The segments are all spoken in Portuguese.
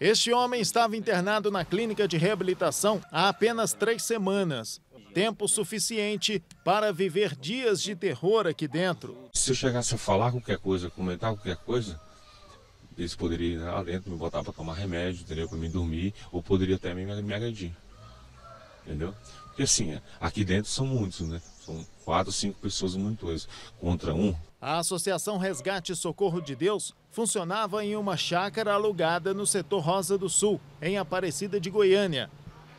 Este homem estava internado na clínica de reabilitação há apenas três semanas. Tempo suficiente para viver dias de terror aqui dentro. Se eu chegasse a falar qualquer coisa, comentar qualquer coisa, eles poderiam ir lá dentro, me botar para tomar remédio, teria Para me dormir, ou poderia até me, me agredir. Entendeu? Porque assim, aqui dentro são muitos, né? São quatro, cinco pessoas monitores contra um. A Associação Resgate Socorro de Deus funcionava em uma chácara alugada no setor Rosa do Sul, em Aparecida de Goiânia.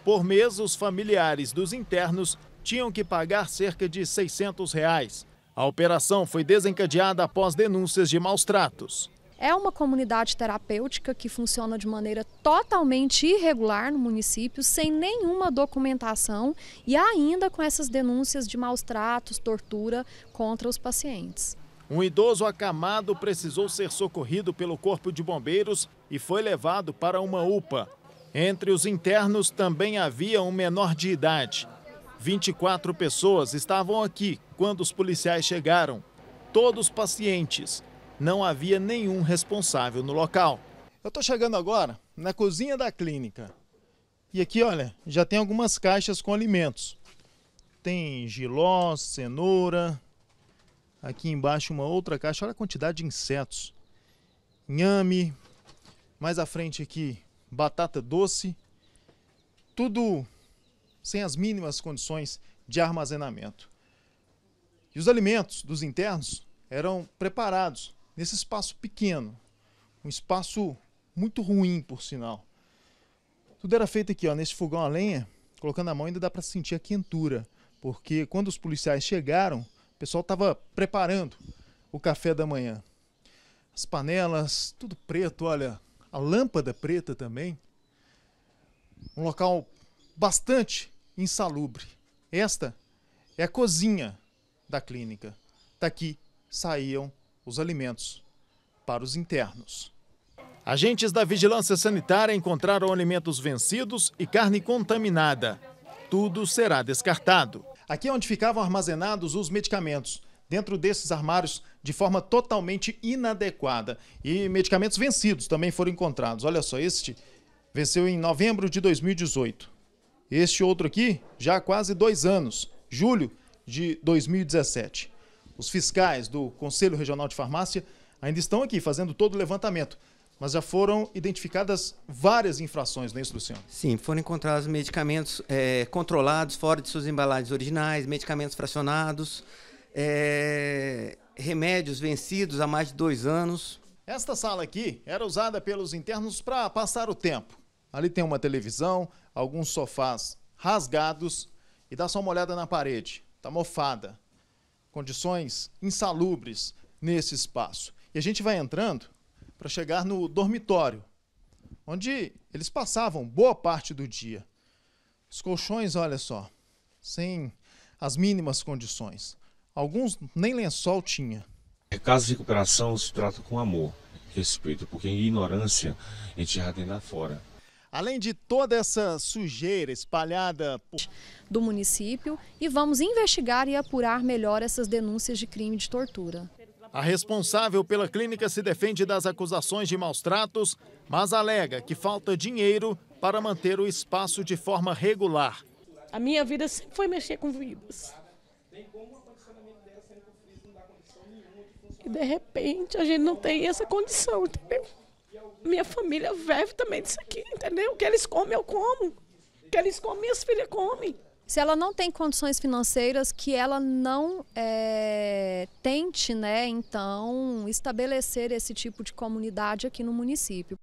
Por mês, os familiares dos internos tinham que pagar cerca de 600 reais. A operação foi desencadeada após denúncias de maus tratos. É uma comunidade terapêutica que funciona de maneira totalmente irregular no município, sem nenhuma documentação e ainda com essas denúncias de maus tratos, tortura contra os pacientes. Um idoso acamado precisou ser socorrido pelo Corpo de Bombeiros e foi levado para uma UPA. Entre os internos também havia um menor de idade. 24 pessoas estavam aqui quando os policiais chegaram, todos pacientes não havia nenhum responsável no local. Eu estou chegando agora na cozinha da clínica. E aqui, olha, já tem algumas caixas com alimentos. Tem giló, cenoura. Aqui embaixo uma outra caixa. Olha a quantidade de insetos. Inhame. Mais à frente aqui, batata doce. Tudo sem as mínimas condições de armazenamento. E os alimentos dos internos eram preparados nesse espaço pequeno, um espaço muito ruim, por sinal. Tudo era feito aqui, ó, nesse fogão a lenha, colocando a mão ainda dá para sentir a quentura, porque quando os policiais chegaram, o pessoal estava preparando o café da manhã. As panelas, tudo preto, olha, a lâmpada preta também. Um local bastante insalubre. Esta é a cozinha da clínica. Daqui saíam os alimentos para os internos. Agentes da Vigilância Sanitária encontraram alimentos vencidos e carne contaminada. Tudo será descartado. Aqui é onde ficavam armazenados os medicamentos, dentro desses armários de forma totalmente inadequada. E medicamentos vencidos também foram encontrados. Olha só, este venceu em novembro de 2018. Este outro aqui, já há quase dois anos, julho de 2017. Os fiscais do Conselho Regional de Farmácia ainda estão aqui fazendo todo o levantamento, mas já foram identificadas várias infrações, não é isso, Luciano? Sim, foram encontrados medicamentos é, controlados fora de suas embalagens originais, medicamentos fracionados, é, remédios vencidos há mais de dois anos. Esta sala aqui era usada pelos internos para passar o tempo. Ali tem uma televisão, alguns sofás rasgados e dá só uma olhada na parede, tá mofada condições insalubres nesse espaço. E a gente vai entrando para chegar no dormitório, onde eles passavam boa parte do dia. Os colchões, olha só, sem as mínimas condições. Alguns nem lençol tinha. É, caso de recuperação se trata com amor, respeito, porque em ignorância a gente já tem lá fora. Além de toda essa sujeira espalhada por... do município e vamos investigar e apurar melhor essas denúncias de crime de tortura. A responsável pela clínica se defende das acusações de maus tratos, mas alega que falta dinheiro para manter o espaço de forma regular. A minha vida sempre foi mexer com vidas. E de repente a gente não tem essa condição, entendeu? Minha família vive também disso aqui, entendeu? O que eles comem, eu como. O que eles comem, minhas filhas comem. Se ela não tem condições financeiras, que ela não é, tente, né, então, estabelecer esse tipo de comunidade aqui no município.